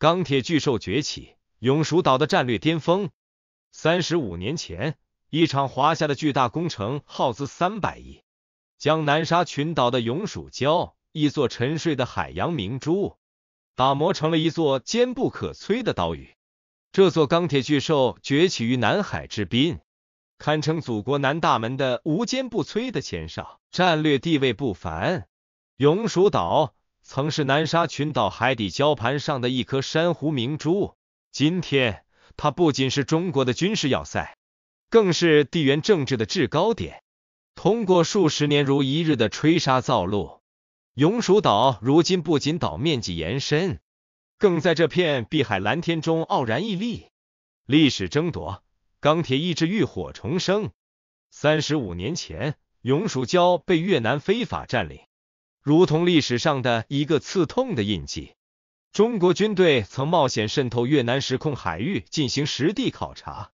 钢铁巨兽崛起，永暑岛的战略巅峰。三十五年前，一场华夏的巨大工程，耗资三百亿，将南沙群岛的永暑礁，一座沉睡的海洋明珠，打磨成了一座坚不可摧的岛屿。这座钢铁巨兽崛起于南海之滨，堪称祖国南大门的无坚不摧的前哨，战略地位不凡。永暑岛。曾是南沙群岛海底礁盘上的一颗珊瑚明珠。今天，它不仅是中国的军事要塞，更是地缘政治的制高点。通过数十年如一日的吹沙造陆，永暑岛如今不仅岛面积延伸，更在这片碧海蓝天中傲然屹立。历史争夺，钢铁意志浴火重生。三十五年前，永暑礁被越南非法占领。如同历史上的一个刺痛的印记，中国军队曾冒险渗透越南实控海域进行实地考察，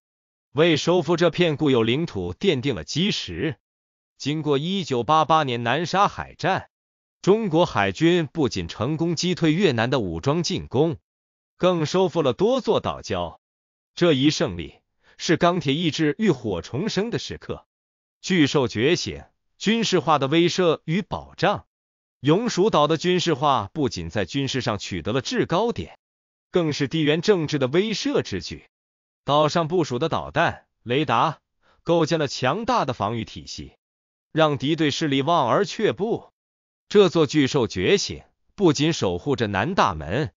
为收复这片固有领土奠定了基石。经过一九八八年南沙海战，中国海军不仅成功击退越南的武装进攻，更收复了多座岛礁。这一胜利是钢铁意志浴火重生的时刻，巨兽觉醒，军事化的威慑与保障。永暑岛的军事化不仅在军事上取得了制高点，更是地缘政治的威慑之举。岛上部署的导弹、雷达，构建了强大的防御体系，让敌对势力望而却步。这座巨兽觉醒，不仅守护着南大门，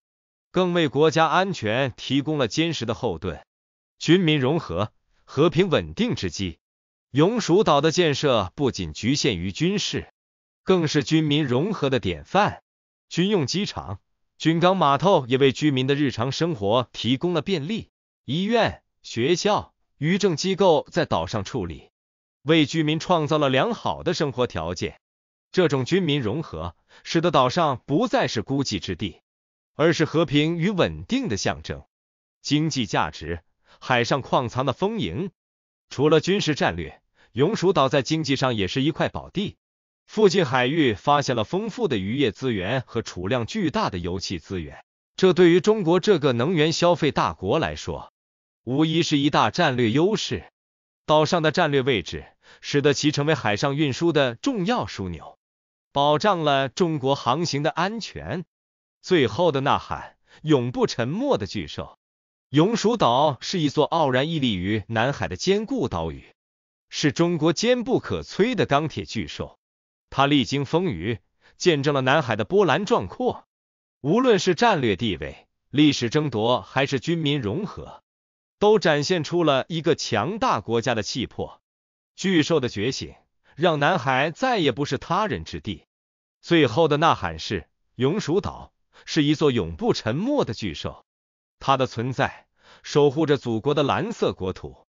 更为国家安全提供了坚实的后盾。军民融合、和平稳定之机，永暑岛的建设不仅局限于军事。更是军民融合的典范，军用机场、军港码头也为居民的日常生活提供了便利。医院、学校、渔政机构在岛上处理，为居民创造了良好的生活条件。这种军民融合，使得岛上不再是孤寂之地，而是和平与稳定的象征。经济价值，海上矿藏的丰盈，除了军事战略，永暑岛在经济上也是一块宝地。附近海域发现了丰富的渔业资源和储量巨大的油气资源，这对于中国这个能源消费大国来说，无疑是一大战略优势。岛上的战略位置使得其成为海上运输的重要枢纽，保障了中国航行的安全。最后的呐喊，永不沉没的巨兽，永暑岛是一座傲然屹立于南海的坚固岛屿，是中国坚不可摧的钢铁巨兽。它历经风雨，见证了南海的波澜壮阔。无论是战略地位、历史争夺，还是军民融合，都展现出了一个强大国家的气魄。巨兽的觉醒，让南海再也不是他人之地。最后的呐喊是：永暑岛是一座永不沉没的巨兽，它的存在守护着祖国的蓝色国土。